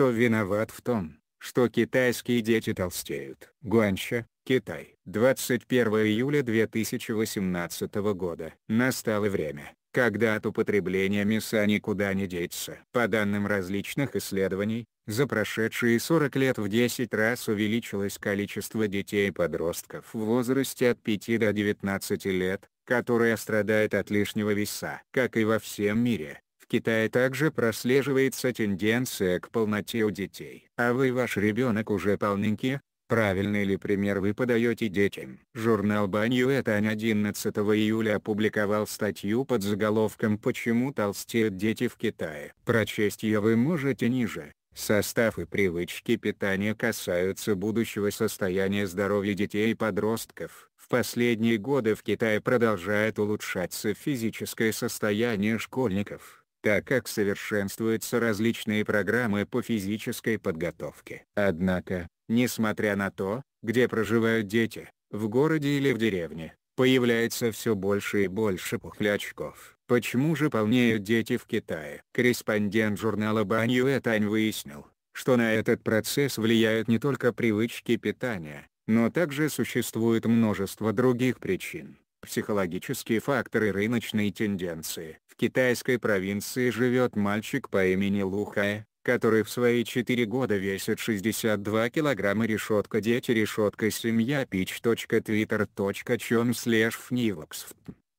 кто виноват в том, что китайские дети толстеют. Гуанча, Китай. 21 июля 2018 года. Настало время, когда от употребления мяса никуда не деться. По данным различных исследований, за прошедшие 40 лет в 10 раз увеличилось количество детей и подростков в возрасте от 5 до 19 лет, которые страдают от лишнего веса. Как и во всем мире, Китае также прослеживается тенденция к полноте у детей. А вы ваш ребенок уже полненький? Правильный ли пример вы подаете детям? Журнал Баньюэтань 11 июля опубликовал статью под заголовком «Почему толстеют дети в Китае?». Прочесть ее вы можете ниже. Состав и привычки питания касаются будущего состояния здоровья детей и подростков. В последние годы в Китае продолжает улучшаться физическое состояние школьников так как совершенствуются различные программы по физической подготовке. Однако, несмотря на то, где проживают дети, в городе или в деревне, появляется все больше и больше пухлячков. Почему же полнеют дети в Китае? Корреспондент журнала Банью Этань выяснил, что на этот процесс влияют не только привычки питания, но также существует множество других причин, психологические факторы рыночной тенденции китайской провинции живет мальчик по имени Лухая, который в свои 4 года весит 62 килограмма решетка дети решетка семья pitch.twitter.com slash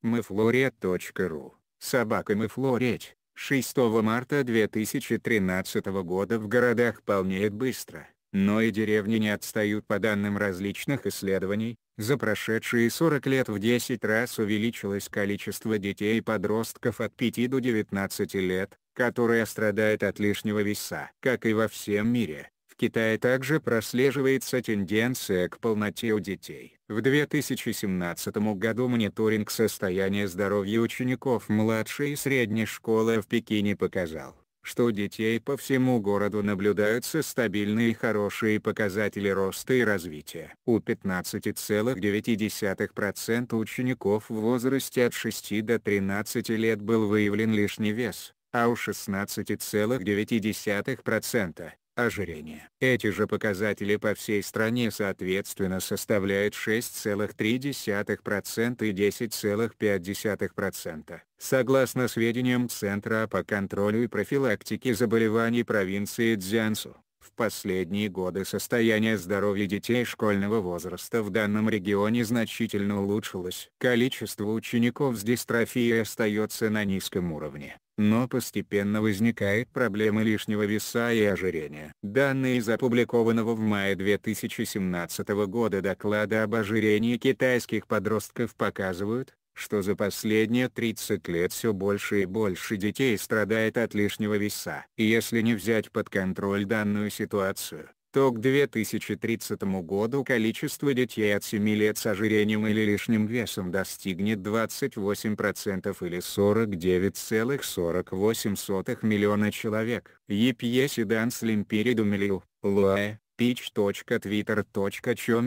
мыфлорет.ру Собака Мыфлореть 6 марта 2013 года в городах полнеет быстро. Но и деревни не отстают по данным различных исследований, за прошедшие 40 лет в 10 раз увеличилось количество детей и подростков от 5 до 19 лет, которые страдают от лишнего веса. Как и во всем мире, в Китае также прослеживается тенденция к полноте у детей. В 2017 году мониторинг состояния здоровья учеников младшей и средней школы в Пекине показал что у детей по всему городу наблюдаются стабильные и хорошие показатели роста и развития. У 15,9% учеников в возрасте от 6 до 13 лет был выявлен лишний вес, а у 16,9% ожирения. Эти же показатели по всей стране соответственно составляют 6,3% и 10,5%. Согласно сведениям Центра по контролю и профилактике заболеваний провинции Дзянсу, в последние годы состояние здоровья детей школьного возраста в данном регионе значительно улучшилось. Количество учеников с дистрофией остается на низком уровне, но постепенно возникает проблема лишнего веса и ожирения. Данные из опубликованного в мае 2017 года доклада об ожирении китайских подростков показывают, что за последние 30 лет все больше и больше детей страдает от лишнего веса. И если не взять под контроль данную ситуацию, то к 2030 году количество детей от 7 лет с ожирением или лишним весом достигнет 28% или 49,48 миллиона человек. ЕПЕ Седан Слимпириду Милю, Луэ, чон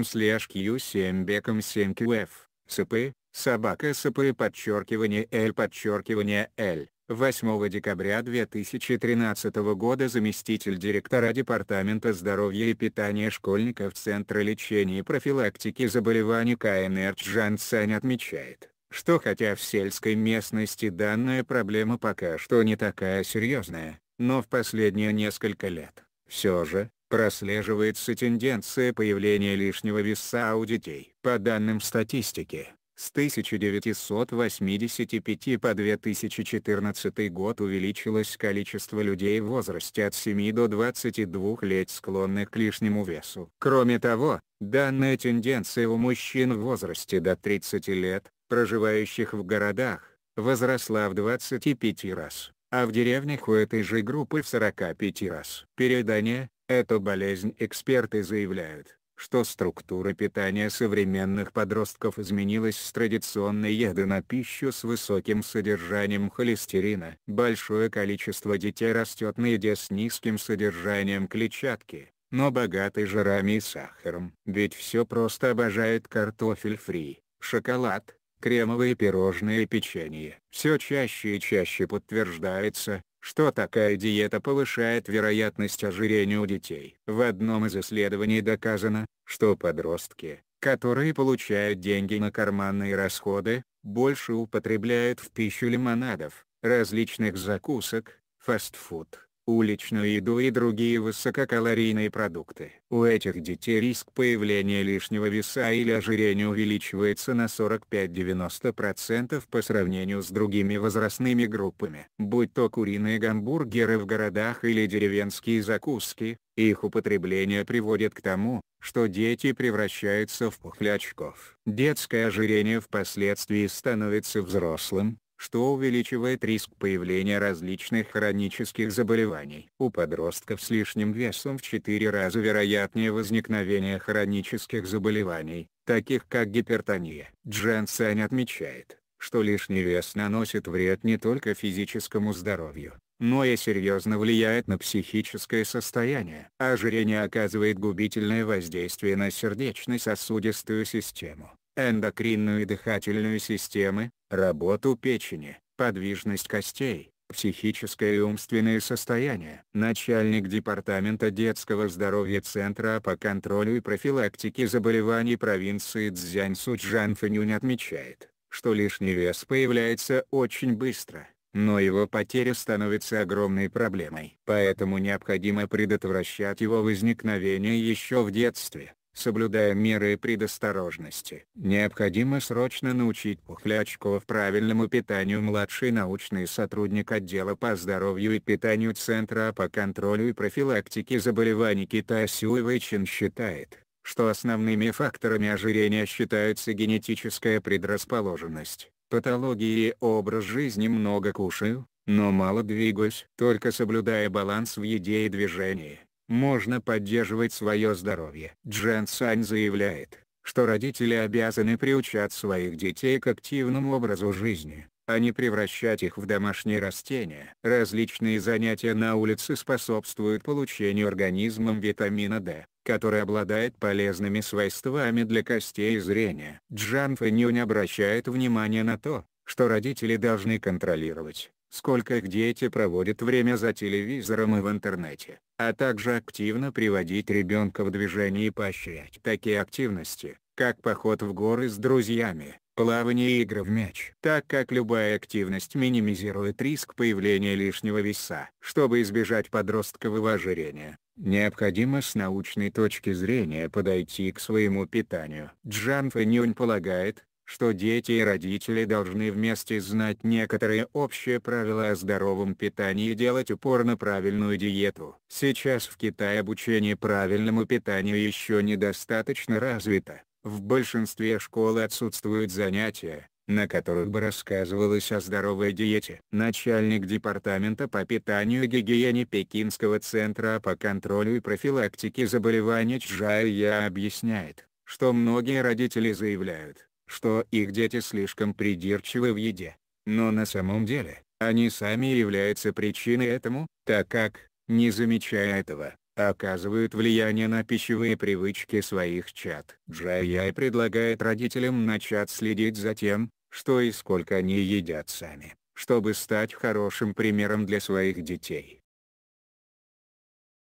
slash кью 7 беком 7 qf cp, Собака СП подчеркивание Л подчеркивание Л. 8 декабря 2013 года заместитель директора Департамента здоровья и питания школьников Центра лечения и профилактики заболеваний КНР Чжан Цань отмечает, что хотя в сельской местности данная проблема пока что не такая серьезная, но в последние несколько лет, все же, прослеживается тенденция появления лишнего веса у детей. По данным статистики, с 1985 по 2014 год увеличилось количество людей в возрасте от 7 до 22 лет склонных к лишнему весу. Кроме того, данная тенденция у мужчин в возрасте до 30 лет, проживающих в городах, возросла в 25 раз, а в деревнях у этой же группы в 45 раз. Переедание – эту болезнь эксперты заявляют, что структура питания современных подростков изменилась с традиционной еды на пищу с высоким содержанием холестерина. Большое количество детей растет на еде с низким содержанием клетчатки, но богатой жирами и сахаром. Ведь все просто обожают картофель фри, шоколад, кремовые пирожные и печенье. Все чаще и чаще подтверждается, что такая диета повышает вероятность ожирения у детей. В одном из исследований доказано, что подростки, которые получают деньги на карманные расходы, больше употребляют в пищу лимонадов, различных закусок, фастфуд, уличную еду и другие высококалорийные продукты. У этих детей риск появления лишнего веса или ожирения увеличивается на 45-90% по сравнению с другими возрастными группами. Будь то куриные гамбургеры в городах или деревенские закуски, их употребление приводит к тому, что дети превращаются в пухлячков. Детское ожирение впоследствии становится взрослым, что увеличивает риск появления различных хронических заболеваний. У подростков с лишним весом в 4 раза вероятнее возникновение хронических заболеваний, таких как гипертония. Дженсен отмечает, что лишний вес наносит вред не только физическому здоровью, но и серьезно влияет на психическое состояние. Ожирение оказывает губительное воздействие на сердечно-сосудистую систему, эндокринную и дыхательную системы, работу печени, подвижность костей, психическое и умственное состояние. Начальник Департамента детского здоровья Центра по контролю и профилактике заболеваний провинции Цзянь Суджан Фэнюнь отмечает, что лишний вес появляется очень быстро но его потеря становится огромной проблемой. Поэтому необходимо предотвращать его возникновение еще в детстве соблюдая меры предосторожности. Необходимо срочно научить Пухлячков правильному питанию младший научный сотрудник отдела по здоровью и питанию Центра по контролю и профилактике заболеваний Китая Сюэвэйчин считает, что основными факторами ожирения считаются генетическая предрасположенность, патологии и образ жизни много кушаю, но мало двигаюсь. Только соблюдая баланс в еде и движении, можно поддерживать свое здоровье. Джен Сань заявляет, что родители обязаны приучать своих детей к активному образу жизни, а не превращать их в домашние растения. Различные занятия на улице способствуют получению организмом витамина D, который обладает полезными свойствами для костей и зрения. Джан Фэнюнь обращает внимание на то, что родители должны контролировать, сколько их дети проводят время за телевизором и в интернете а также активно приводить ребенка в движение и поощрять такие активности, как поход в горы с друзьями, плавание и игра в мяч. Так как любая активность минимизирует риск появления лишнего веса. Чтобы избежать подросткового ожирения, необходимо с научной точки зрения подойти к своему питанию. Джан Фэньюнь полагает, что дети и родители должны вместе знать некоторые общие правила о здоровом питании и делать упор на правильную диету. Сейчас в Китае обучение правильному питанию еще недостаточно развито. В большинстве школ отсутствуют занятия, на которых бы рассказывалось о здоровой диете. Начальник департамента по питанию и гигиене Пекинского центра по контролю и профилактике заболеваний Чжай Я объясняет, что многие родители заявляют, что их дети слишком придирчивы в еде. Но на самом деле, они сами являются причиной этому, так как, не замечая этого, оказывают влияние на пищевые привычки своих чад. Джаяй предлагает родителям начать следить за тем, что и сколько они едят сами, чтобы стать хорошим примером для своих детей.